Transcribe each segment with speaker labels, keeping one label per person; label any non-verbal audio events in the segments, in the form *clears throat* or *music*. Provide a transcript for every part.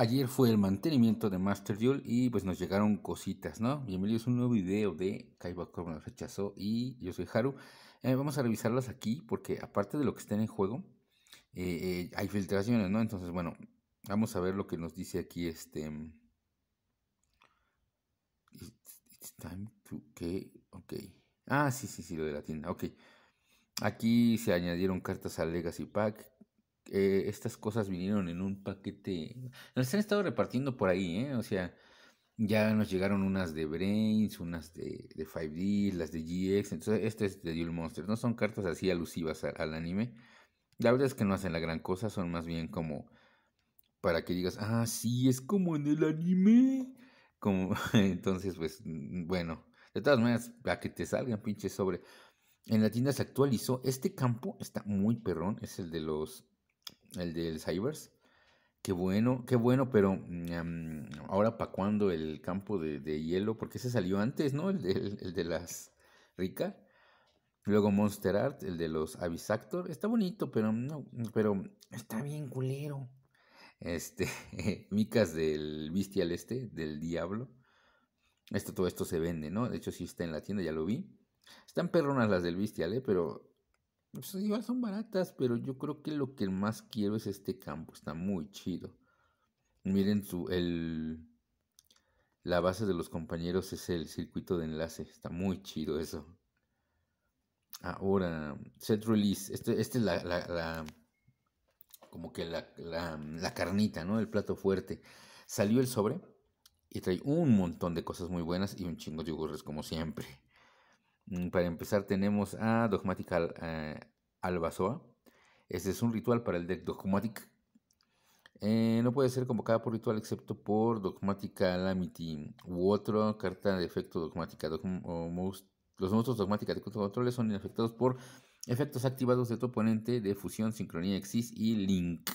Speaker 1: Ayer fue el mantenimiento de Master Duel y pues nos llegaron cositas, ¿no? Bienvenidos a un nuevo video de Kaiba Corbin rechazó y yo soy Haru. Eh, vamos a revisarlas aquí porque aparte de lo que está en juego, eh, eh, hay filtraciones, ¿no? Entonces, bueno, vamos a ver lo que nos dice aquí este... It's, time to... ok. Ah, sí, sí, sí, lo de la tienda, ok. Aquí se añadieron cartas a Legacy Pack, eh, estas cosas vinieron en un paquete. Nos han estado repartiendo por ahí, ¿eh? O sea, ya nos llegaron unas de Brains, unas de, de 5D, las de GX. Entonces, este es de Duel Monster. No son cartas así alusivas al, anime. La verdad es que no hacen la gran cosa, son más bien como para que digas, ah, sí, es como en el anime. Como, *laughs* entonces, pues, mm, bueno, de todas maneras, para que te salgan pinches sobre. En la tienda se actualizó. Este campo está muy perrón. Es el de los el del Cybers. Qué bueno, qué bueno, pero mm, ahora para cuándo el campo de, hielo, porque ese salió antes, ¿no? El de, las rica Luego Monster Art, el de los Avisactor. Está bonito, pero no, pero está bien culero. Este, *laughs* micas del Bestial Este, del Diablo. Esto, todo esto se vende, ¿no? De hecho, si está en la tienda, ya lo vi. Están perronas las del Bestial, ¿eh? Pero pues, igual son baratas, pero yo creo que lo que más quiero es este campo. Está muy chido. Miren su, el, la base de los compañeros es el circuito de enlace. Está muy chido eso. Ahora, set release. Este, este es la, como que la, carnita, ¿no? El plato fuerte. Salió el sobre y trae un montón de cosas muy buenas y un chingo de yogurres, como siempre. Mm, para empezar tenemos a Dogmatical eh, Albazoa. Este es un ritual para el deck Dogmatic. Eh, no puede ser convocada por ritual excepto por Dogmatical Amity u otra carta de efecto dogmática. los monstruos Dogmatic de controles son infectados por efectos activados de tu oponente de fusión, sincronía, exis y link.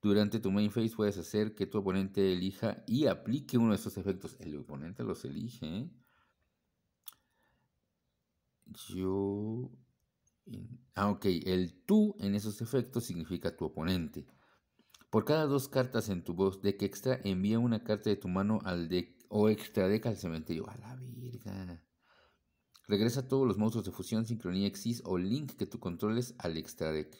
Speaker 1: Durante tu main phase puedes hacer que tu oponente elija y aplique uno de estos efectos. El oponente los elige. ¿eh? yo... Ah, ok, el tú en esos efectos significa tu oponente. Por cada dos cartas en tu voz, deck extra, envía una carta de tu mano al deck o extra deck al cementerio. A la verga. Regresa todos los monstruos de fusión, sincronía, exis o link que tú controles al extra deck.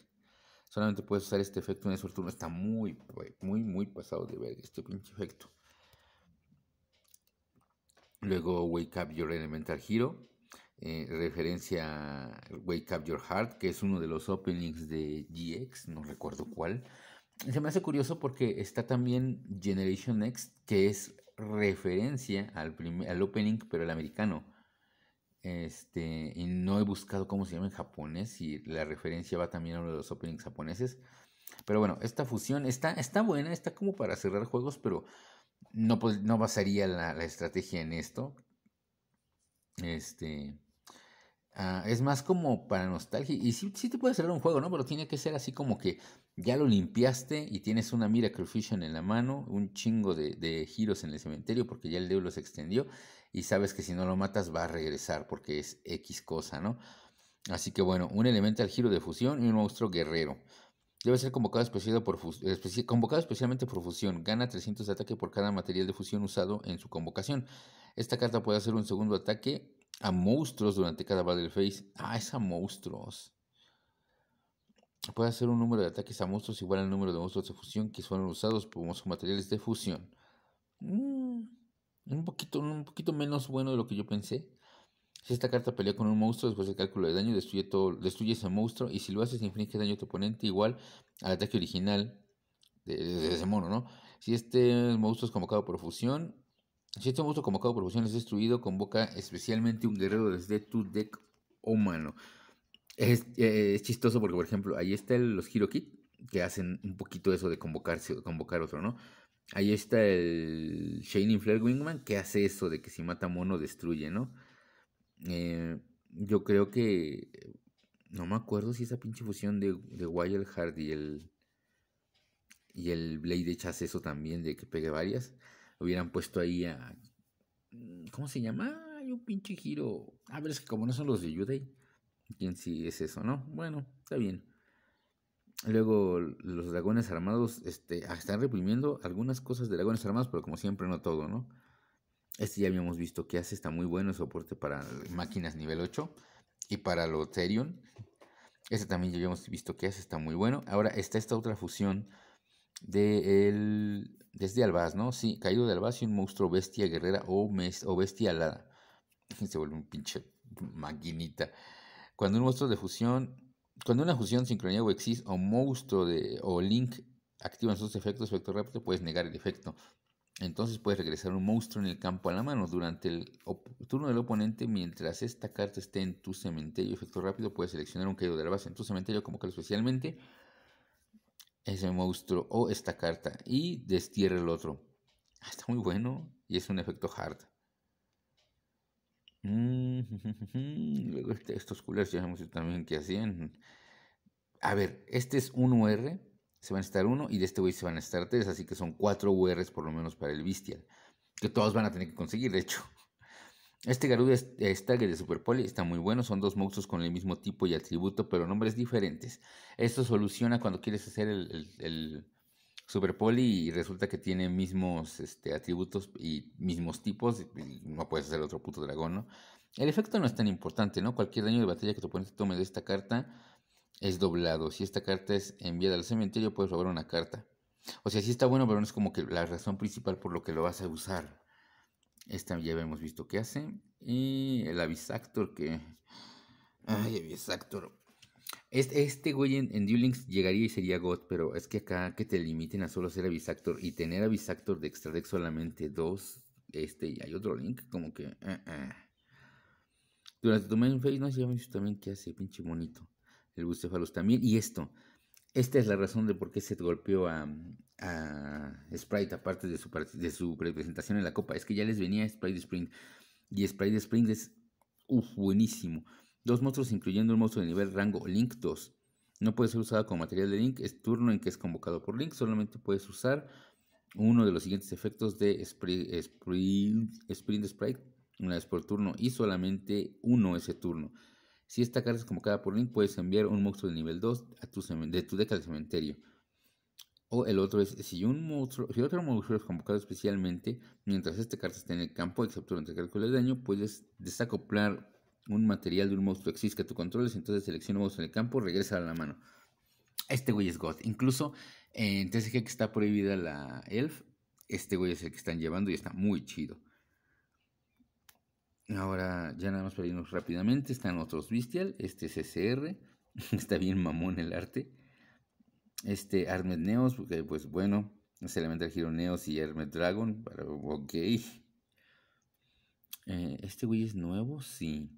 Speaker 1: Solamente puedes usar este efecto en el turno Está muy, pues, muy, muy pasado de ver este pinche efecto. Luego Wake Up Your Elemental Hero. Eh, referencia a Wake Up Your Heart, que es uno de los openings de GX, no recuerdo cuál. Se me hace curioso porque está también Generation Next, que es referencia al, al opening, pero el americano. Este, y no he buscado cómo se llama en japonés y la referencia va también a uno de los openings japoneses. Pero bueno, esta fusión está, está buena, está como para cerrar juegos, pero no, pues, no basaría la estrategia en esto. Este, Ah, es más como para nostalgia. Y sí, te puede cerrar un juego, ¿no? Pero tiene que ser así como que ya lo limpiaste y tienes una Miracle Fusion en la mano, un chingo de, giros en el cementerio porque ya el dedo se extendió y sabes que si no lo matas va a regresar porque es X cosa, ¿no? Así que bueno, un elemento al giro de fusión y un monstruo guerrero. Debe ser convocado, por convocado especialmente por fusión. Gana 300 de ataque por cada material de fusión usado en su convocación. Esta carta puede hacer un segundo ataque a monstruos durante cada Battle Phase. Ah, es a monstruos. Puede hacer un número de ataques a monstruos igual al número de monstruos de fusión que fueron usados por materiales de fusión. Mm, un, poquito, un poquito menos bueno de lo que yo pensé. Si esta carta pelea con un monstruo, después del cálculo de daño, destruye, todo, destruye ese monstruo. Y si lo haces, inflige daño a tu oponente igual al ataque original de, de ese mono, ¿no? Si este monstruo es convocado por fusión, si este monstruo convocado por es destruido, convoca especialmente un guerrero desde tu deck humano. Es, eh, chistoso porque, por ejemplo, ahí está los Hero que hacen un poquito eso de convocarse, convocar otro, ¿no? Ahí está el Shane Flare Wingman, que hace eso de que si mata mono destruye, ¿no? Eh, yo creo que. No me acuerdo si esa pinche fusión de, de Wild Heart y el. Y el Blade Edge eso también, de que pegue varias hubieran puesto ahí a. ¿Cómo se llama? Hay un pinche giro. A ah, ver, es que como no son los de Juday, quién sí es eso, ¿no? Bueno, está bien. Luego, los dragones armados este, ah, están reprimiendo algunas cosas de dragones armados, pero como siempre, no todo, ¿no? Este ya habíamos visto que hace, está muy bueno el soporte para máquinas nivel 8 y para lo Este también ya habíamos visto que hace, está muy bueno. Ahora está esta otra fusión de el, desde Albaz, ¿no? Sí, caído de Albaz y un monstruo bestia guerrera o, o bestia alada. *laughs* Se vuelve un pinche maquinita. Cuando un monstruo de fusión, cuando una fusión sincronía o exis o monstruo de, o link activan sus efectos, efecto rápido, puedes negar el efecto. Entonces puedes regresar un monstruo en el campo a la mano durante el turno del oponente. Mientras esta carta esté en tu cementerio, efecto rápido, puedes seleccionar un caído de Albaz en tu cementerio como que especialmente ese monstruo o esta carta y destierra el otro. Ah, está muy bueno y es un efecto hard. Mm, *laughs* luego este, estos culeros ya sabemos también qué hacían. A ver, este es un UR, se van a estar uno y de este wey se van a estar tres, así que son cuatro URs por lo menos para el Bestial, que todos van a tener que conseguir, de hecho. Este Garuda Stagger de Super Superpoli está muy bueno, son dos monstruos con el mismo tipo y atributo, pero nombres diferentes. Esto soluciona cuando quieres hacer el, el, el Superpoli y resulta que tiene mismos este, atributos y mismos tipos, no puedes hacer otro puto dragón, ¿no? El efecto no es tan importante, ¿no? Cualquier daño de batalla que tu oponente tome de esta carta es doblado. Si esta carta es enviada al cementerio, puedes robar una carta. O sea, sí está bueno, pero no es como que la razón principal por lo que lo vas a usar. Esta ya hemos visto qué hace. Y el Avisactor que... Ay, Avisactor. Este, este güey en, Duel Links llegaría y sería God, pero es que acá que te limiten a solo ser Avisactor y tener Avisactor de Extra Deck solamente dos, este y hay otro Link, como que... Eh, eh. Durante tu main phase no ya visto también qué hace, pinche bonito. El Bucefalos también. Y esto, esta es la razón de por qué se golpeó a, a Sprite aparte de su, de presentación en la Copa. Es que ya les venía Sprite Spring. Y Sprite Spring es buenísimo. Dos monstruos, incluyendo un monstruo de nivel rango Link 2. No puede ser usado como material de Link. Es turno en que es convocado por Link. Solamente puedes usar uno de los siguientes efectos de Sprite, Sprite, Sprite una vez por turno y solamente uno ese turno. Si esta carta es convocada por Link, puedes enviar un monstruo de nivel 2 de tu deck de cementerio. O el otro es, si, un monstruo, si otro monstruo es convocado especialmente, mientras este carta está en el campo, excepto durante el cálculo de daño, puedes desacoplar un material de un monstruo Existe que tú controles, entonces selecciona un monstruo en el campo, regresa a la mano. Este güey es God. Incluso en TCG que está prohibida la Elf, este güey es el que están llevando y está muy chido. Ahora, ya nada más para irnos rápidamente, están otros Bestial, este es *laughs* SR, está bien mamón el arte. Este Armed Neos, porque pues bueno, es Elemental Hero Neos y Armed Dragon, pero ok. Eh, ¿Este güey es nuevo? Sí.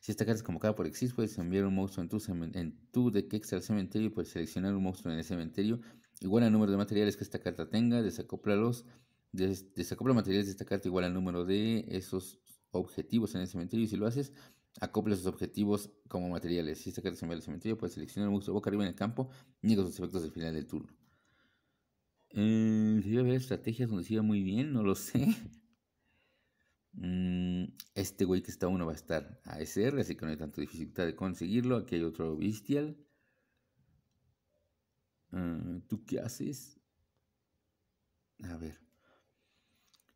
Speaker 1: Si esta carta es convocada por Exis, puedes enviar un monstruo en tu, en tu deck extra al cementerio y puedes seleccionar un monstruo en el cementerio. Igual al número de materiales que esta carta tenga, desacóplalos. Des desacopla materiales de esta carta igual al número de esos objetivos en el cementerio. Y si lo haces, Acople sus objetivos como materiales. Si esta carta se cementerio, puede seleccionar un monstruo boca arriba en el campo. Niega sus efectos al final del turno. Eh, haber estrategias donde siga muy bien, no lo sé. *laughs* Mm, este güey que está uno va a estar a SR así que no hay tanta dificultad de conseguirlo. Aquí hay otro Bestial. Eh, ¿Tú qué haces? A ver.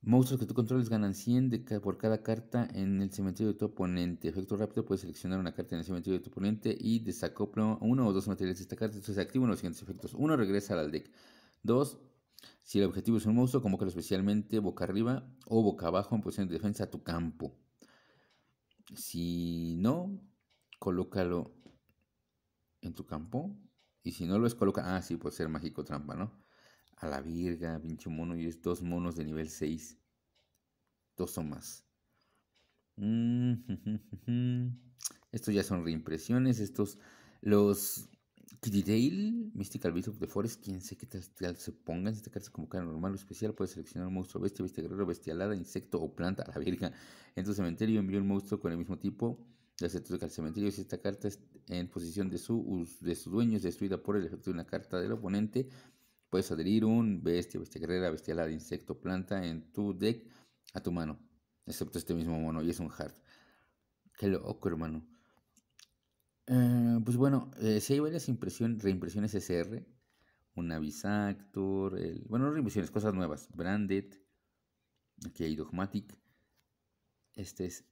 Speaker 1: Monstruos que tú controles ganan 100 de por cada carta en el cementerio de tu oponente. Efecto rápido, puedes seleccionar una carta en el cementerio de tu oponente y destacó uno o dos materiales de esta carta. Entonces activan los siguientes efectos. Uno, Regresa al deck. Dos, Si el objetivo es un monstruo, convócalo especialmente boca arriba o boca abajo en posición de defensa a tu campo. Si no, colócalo en tu campo. Y si no lo es, coloca... Ah, sí, puede ser mágico trampa, ¿no? A la virga, pinche mono. Y es dos monos de nivel 6. Dos o más. Mm, *laughs* estos ya son reimpresiones. Estos, los Dale... Mystical Beast of Forest. Quién sé qué tal, se pongan. Si carta es como cara normal o especial, Puede seleccionar un monstruo bestia, bestia guerrero, bestialada, insecto o planta. A la virga. En tu cementerio envió un monstruo con el mismo tipo. De que al cementerio. Si esta carta es en posición de su, de su dueño, es destruida por el efecto de una carta del oponente, Puedes adherir un bestia, bestia guerrera, bestialada, insecto, planta en tu deck a tu mano. Excepto este mismo mono y es un hard. Qué loco, hermano. Eh, pues bueno, eh, si hay varias impresiones, reimpresiones SR, Un avisactor. el, bueno, reimpresiones, cosas nuevas. Branded, aquí hay Dogmatic. Este es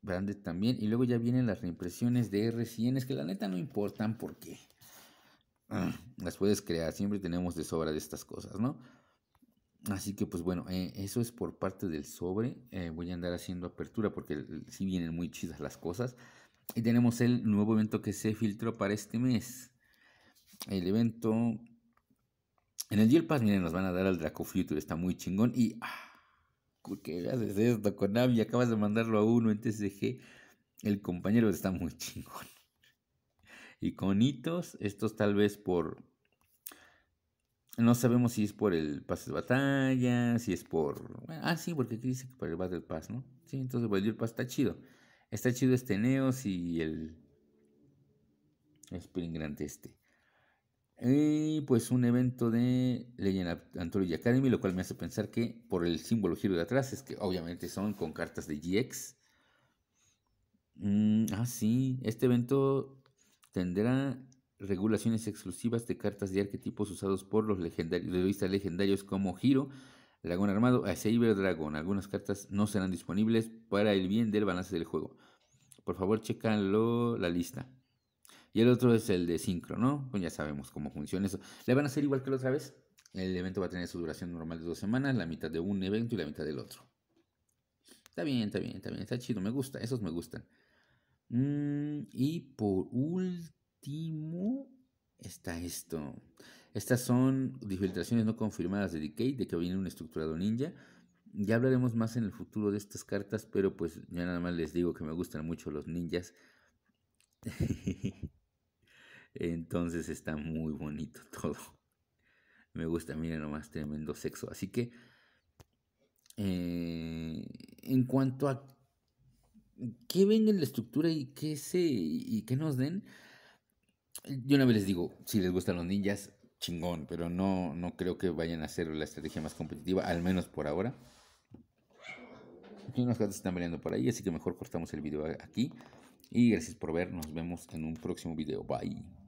Speaker 1: Branded también. Y luego ya vienen las reimpresiones de R100, es que la neta no importan por qué. *clears throat* las puedes crear, siempre tenemos de sobra de estas cosas, ¿no? Así que pues bueno, eh, eso es por parte del sobre, eh, voy a andar haciendo apertura porque eh, sí vienen muy chidas las cosas. Y tenemos el nuevo evento que se filtró para este mes. El evento... En el Deal Pass, miren, nos van a dar al Draco Future, está muy chingón y... Ah, ¿Qué haces esto, Navi? Acabas de mandarlo a uno en TCG. El compañero está muy chingón y Estos tal vez por... No sabemos si es por el pase de batalla, si es por... Ah, sí, porque aquí dice que por el Battle Pass, ¿no? Sí, entonces Battle Pass está chido. Está chido este Neos y el... Spring grande este. Y pues un evento de Legend Anthology Academy, lo cual me hace pensar que por el símbolo giro de atrás es que obviamente son con cartas de GX. Mm, ah, sí, este evento tendrá regulaciones exclusivas de cartas de arquetipos usados por los legendarios, legendarios como Giro, Dragón Armado, Cyber Dragon. Algunas cartas no serán disponibles para el bien del balance del juego. Por favor, checanlo la lista. Y el otro es el de Synchro, ¿no? Pues ya sabemos cómo funciona eso. Le van a hacer igual que la otra vez. El evento va a tener su duración normal de dos semanas, la mitad de un evento y la mitad del otro. Está bien, está bien, está bien, está chido, me gusta, esos me gustan. Mm, y por último está esto. Estas son filtraciones no confirmadas de Decay, de que viene un estructurado ninja. Ya hablaremos más en el futuro de estas cartas, pero pues ya nada más les digo que me gustan mucho los ninjas. *laughs* Entonces está muy bonito *laughs* todo. Me gusta, miren nomás, tremendo sexo. Así que, eh, en cuanto a qué ven en la estructura y qué se y qué nos den. Yo una vez les digo, si les gustan los ninjas, chingón, pero no, no creo que vayan a ser la estrategia más competitiva, al menos por ahora. Y unos están peleando por ahí, así que mejor cortamos el video aquí. Y gracias por ver, nos vemos en un próximo video. Bye.